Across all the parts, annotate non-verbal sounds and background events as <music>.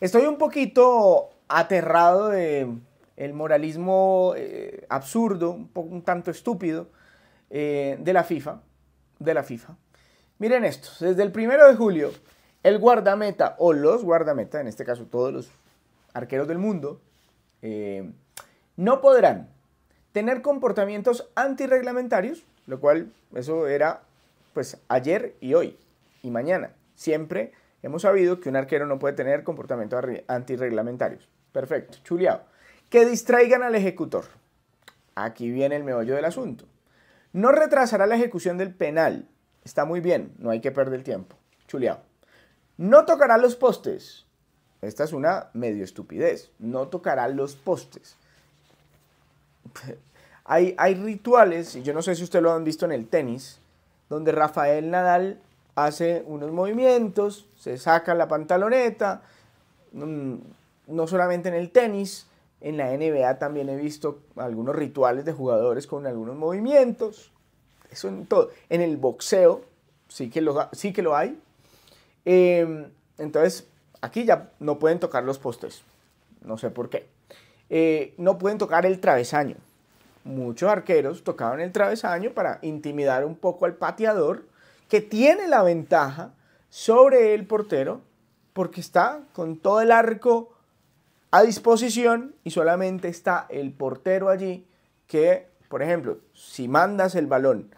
Estoy un poquito aterrado de el moralismo eh, absurdo, un, tanto estúpido, eh, de la FIFA. De Miren esto, desde el primero de julio, el guardameta, o los guardameta, en este caso todos los arqueros del mundo, eh, no podrán tener comportamientos antirreglamentarios, lo cual eso era pues ayer y hoy y mañana, siempre Hemos sabido que un arquero no puede tener comportamientos antirreglamentarios. Perfecto, chuleado. Que distraigan al ejecutor. Aquí viene el meollo del asunto. No retrasará la ejecución del penal. Está muy bien, no hay que perder tiempo. Chuleado. No tocará los postes. Esta es una medio estupidez. No tocará los postes. <laughs> hay, hay rituales, y yo no sé si usted lo han visto en el tenis, donde Rafael Nadal hace unos movimientos, se saca la pantaloneta, mm, no solamente en el tenis, en la NBA también he visto algunos rituales de jugadores con algunos movimientos, eso en todo. En el boxeo sí que lo, sí que lo hay. Em, entonces, aquí ya no pueden tocar los postes, no sé por qué. Eh, no pueden tocar el travesaño. Muchos arqueros tocaban el travesaño para intimidar un poco al pateador que tiene la ventaja sobre el portero porque está con todo el arco a disposición y solamente está el portero allí que, por ejemplo, si mandas el balón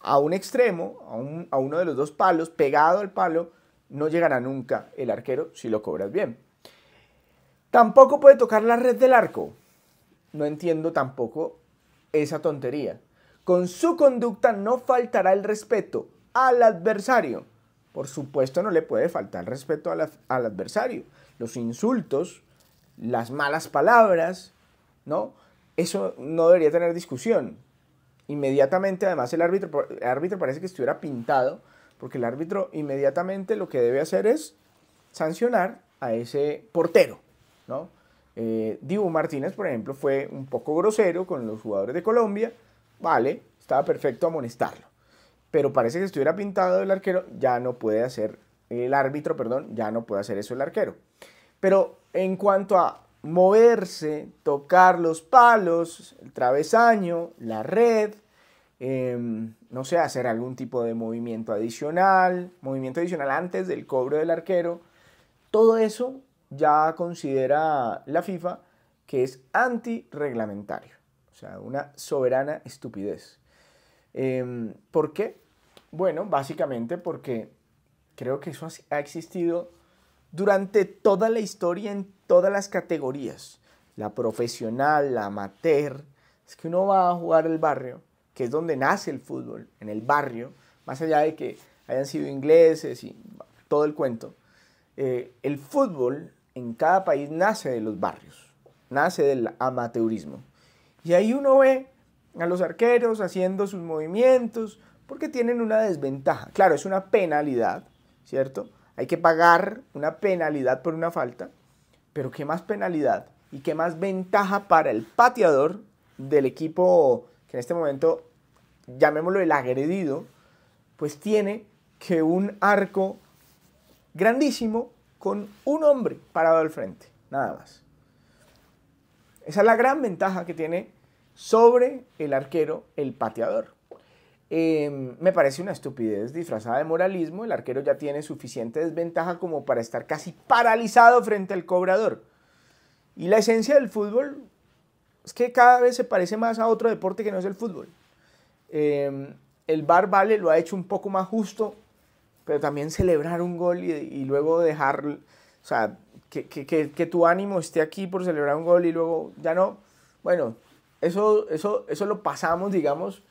a un extremo, a, uno de los dos palos, pegado al palo, no llegará nunca el arquero si lo cobras bien. Tampoco puede tocar la red del arco. No entiendo tampoco esa tontería. Con su conducta no faltará el respeto al adversario. Por supuesto no le puede faltar respeto al, adversario. Los insultos, las malas palabras, ¿no? Eso no debería tener discusión. Inmediatamente, además, el árbitro, árbitro parece que estuviera pintado, porque el árbitro inmediatamente lo que debe hacer es sancionar a ese portero, ¿no? Eh, Dibu Martínez, por ejemplo, fue un poco grosero con los jugadores de Colombia. Vale, estaba perfecto amonestarlo pero parece que estuviera pintado el arquero, ya no puede hacer, el árbitro, perdón, ya no puede hacer eso el arquero. Pero en cuanto a moverse, tocar los palos, el travesaño, la red, em, no sé, hacer algún tipo de movimiento adicional, movimiento adicional antes del cobro del arquero, todo eso ya considera la FIFA que es antirreglamentario, o sea, una soberana estupidez. Em, ¿Por qué? Bueno, básicamente porque creo que eso ha existido durante toda la historia en todas las categorías. La profesional, la amateur. Es que uno va a jugar el barrio, que es donde nace el fútbol, en el barrio, más allá de que hayan sido ingleses y todo el cuento. Eh, el fútbol en cada país nace de los barrios, nace del amateurismo. Y ahí uno ve a los arqueros haciendo sus movimientos, porque tienen una desventaja. Claro, es una penalidad, ¿cierto? Hay que pagar una penalidad por una falta, pero ¿qué más penalidad y qué más ventaja para el pateador del equipo que en este momento, llamémoslo el agredido, pues tiene que un arco grandísimo con un hombre parado al frente, nada más. Esa es la gran ventaja que tiene sobre el arquero, el pateador. Em, me parece una estupidez disfrazada de moralismo. El arquero ya tiene suficiente desventaja como para estar casi paralizado frente al cobrador. Y la esencia del fútbol es que cada vez se parece más a otro deporte que no es el fútbol. Em, el bar vale, lo ha hecho un poco más justo, pero también celebrar un gol y, luego dejar, o sea, que tu ánimo esté aquí por celebrar un gol y luego ya no. Bueno, eso, eso, lo pasamos, digamos,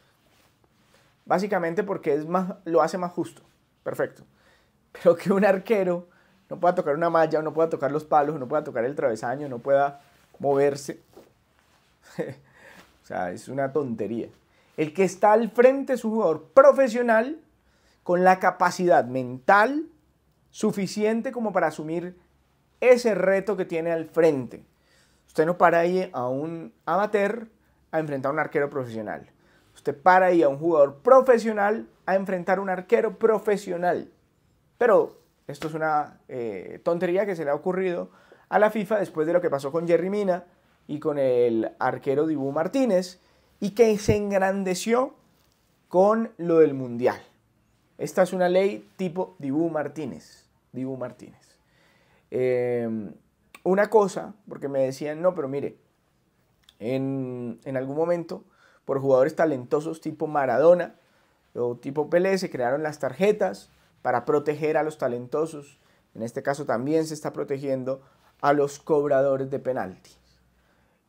básicamente porque es más, lo hace más justo. Perfecto. Pero que un arquero no pueda tocar una malla, no pueda tocar los palos, no pueda tocar el travesaño, no pueda moverse. <laughs> o sea, es una tontería. El que está al frente es un jugador profesional con la capacidad mental suficiente como para asumir ese reto que tiene al frente. Usted no para ahí a un amateur a enfrentar a un arquero profesional. Usted para ahí a un jugador profesional a enfrentar a un arquero profesional. Pero esto es una eh, tontería que se le ha ocurrido a la FIFA después de lo que pasó con Jerry Mina y con el arquero Dibu Martínez y que se engrandeció con lo del Mundial. Esta es una ley tipo Dibu Martínez. Dibu Martínez. Eh, una cosa, porque me decían, no, pero mire, en, algún momento por jugadores talentosos tipo Maradona o tipo Pelé, se crearon las tarjetas para proteger a los talentosos. En este caso también se está protegiendo a los cobradores de penalti.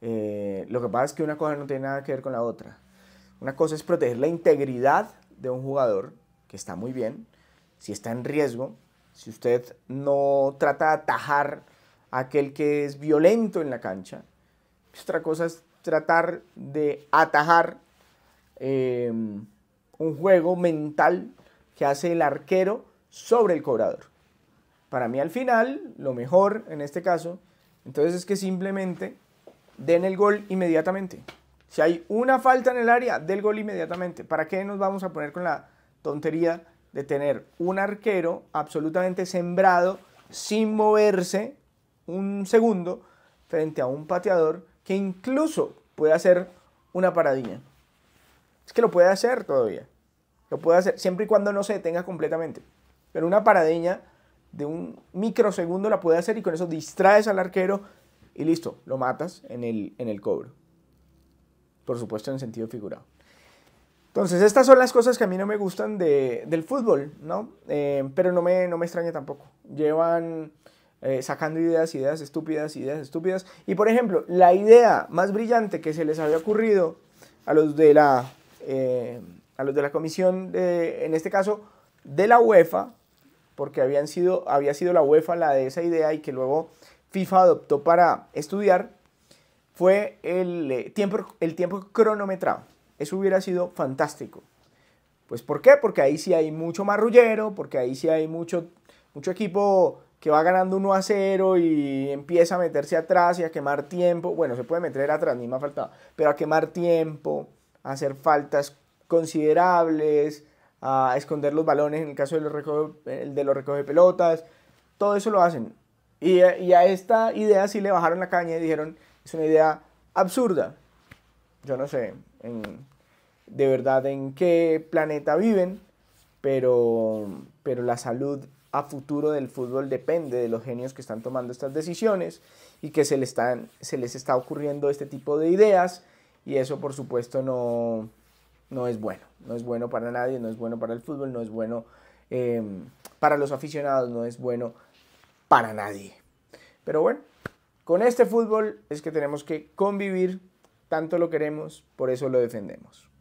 Eh, lo que pasa es que una cosa no tiene nada que ver con la otra. Una cosa es proteger la integridad de un jugador, que está muy bien, si está en riesgo, si usted no trata de atajar a aquel que es violento en la cancha, otra cosa es tratar de atajar em, un juego mental que hace el arquero sobre el cobrador. Para mí al final, lo mejor en este caso, entonces es que simplemente den el gol inmediatamente. Si hay una falta en el área, del gol inmediatamente. ¿Para qué nos vamos a poner con la tontería de tener un arquero absolutamente sembrado, sin moverse un segundo, frente a un pateador que incluso puede hacer una paradilla. Es que lo puede hacer todavía. Lo puede hacer siempre y cuando no se detenga completamente. Pero una paradeña de un microsegundo la puede hacer y con eso distraes al arquero y listo, lo matas en el, en el cobro. Por supuesto en sentido figurado. Entonces, estas son las cosas que a mí no me gustan del fútbol, ¿no? Eh, pero no me, no me extraña tampoco. Llevan eh, sacando ideas, ideas estúpidas, ideas estúpidas. Y por ejemplo, la idea más brillante que se les había ocurrido a los de la, eh, a los de la comisión, de, en este caso, de la UEFA, porque habían sido, había sido la UEFA la de esa idea y que luego FIFA adoptó para estudiar, fue el eh, tiempo, el tiempo cronometrado. Eso hubiera sido fantástico. Pues ¿por qué? Porque ahí sí hay mucho marrullero, porque ahí sí hay mucho, mucho equipo que va ganando uno a 0 y empieza a meterse atrás y a quemar tiempo. Bueno, se puede meter atrás, ni más faltaba, pero a quemar tiempo, a hacer faltas considerables, a esconder los balones en el caso de los recoge, de los recoge pelotas. Todo eso lo hacen. Y, a esta idea sí le bajaron la caña y dijeron, es una idea absurda. Yo no sé de verdad en qué planeta viven, pero, pero la salud futuro del fútbol depende de los genios que están tomando estas decisiones y que se les, están, se les está ocurriendo este tipo de ideas y eso por supuesto no, no es bueno, no es bueno para nadie, no es bueno para el fútbol, no es bueno eh, para los aficionados, no es bueno para nadie. Pero bueno, con este fútbol es que tenemos que convivir, tanto lo queremos, por eso lo defendemos.